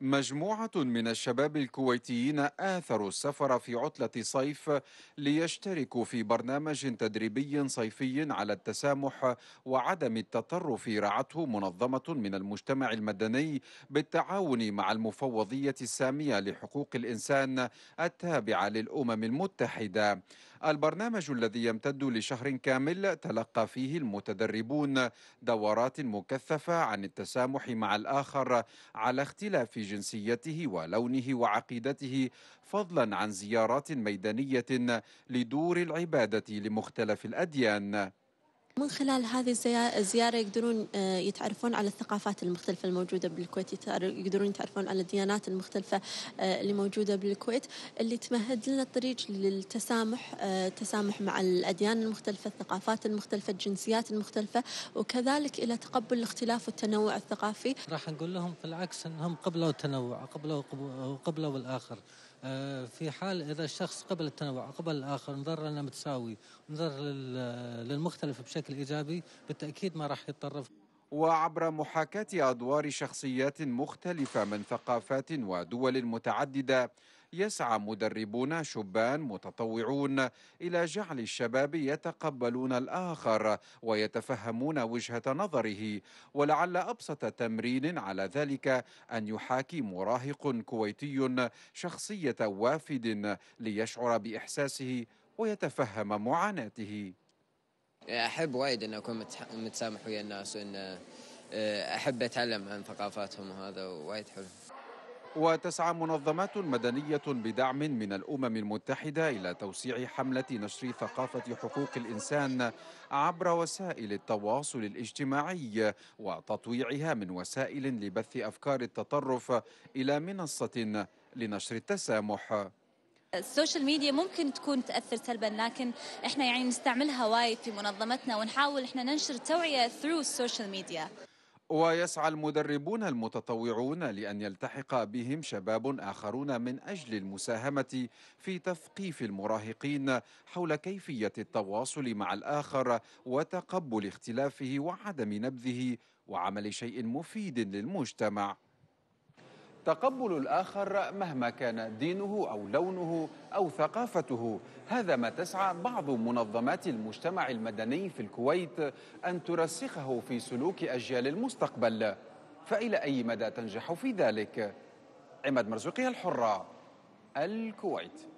مجموعة من الشباب الكويتيين آثروا السفر في عطلة صيف ليشتركوا في برنامج تدريبي صيفي على التسامح وعدم التطرف رعته منظمة من المجتمع المدني بالتعاون مع المفوضية السامية لحقوق الإنسان التابعة للأمم المتحدة البرنامج الذي يمتد لشهر كامل تلقى فيه المتدربون دورات مكثفة عن التسامح مع الآخر على اختلاف جنسيته ولونه وعقيدته فضلا عن زيارات ميدانية لدور العبادة لمختلف الأديان من خلال هذه الزيارة يقدرون آه، يتعرفون على الثقافات المختلفة الموجودة بالكويت يقدرون يتعرفون على الديانات المختلفة آه، اللي موجودة بالكويت اللي تمهد لنا الطريق للتسامح آه، تسامح مع الأديان المختلفة الثقافات المختلفة الجنسيات المختلفة وكذلك إلى تقبل الاختلاف والتنوع الثقافي راح نقول لهم في العكس أنهم قبلوا التنوع قبلوا قبلوا الآخر آه، في حال اذا الشخص قبل التنوع قبل الاخر نظر لنا متساوي نظر للمختلف بشكل ايجابي بالتاكيد ما راح يتطرف وعبر محاكاة أدوار شخصيات مختلفة من ثقافات ودول متعددة يسعى مدربون شبان متطوعون إلى جعل الشباب يتقبلون الآخر ويتفهمون وجهة نظره ولعل أبسط تمرين على ذلك أن يحاكي مراهق كويتي شخصية وافد ليشعر بإحساسه ويتفهم معاناته أحب وايد أن أكون متسامح ويا الناس وأن آه، أحب أتعلم عن ثقافاتهم وهذا وايد حلو وتسعى منظمات مدنية بدعم من الأمم المتحدة إلى توسيع حملة نشر ثقافة حقوق الإنسان عبر وسائل التواصل الاجتماعي وتطويعها من وسائل لبث أفكار التطرف إلى منصة لنشر التسامح السوشيال ميديا ممكن تكون تاثر سلبا لكن احنا يعني نستعملها وايد في منظمتنا ونحاول احنا ننشر توعيه ثرو السوشيال ميديا ويسعى المدربون المتطوعون لأن يلتحق بهم شباب آخرون من أجل المساهمة في تثقيف المراهقين حول كيفية التواصل مع الآخر وتقبل اختلافه وعدم نبذه وعمل شيء مفيد للمجتمع تقبل الآخر مهما كان دينه أو لونه أو ثقافته هذا ما تسعى بعض منظمات المجتمع المدني في الكويت أن ترسخه في سلوك أجيال المستقبل فإلى أي مدى تنجح في ذلك؟ عماد مرزوقي الحرة الكويت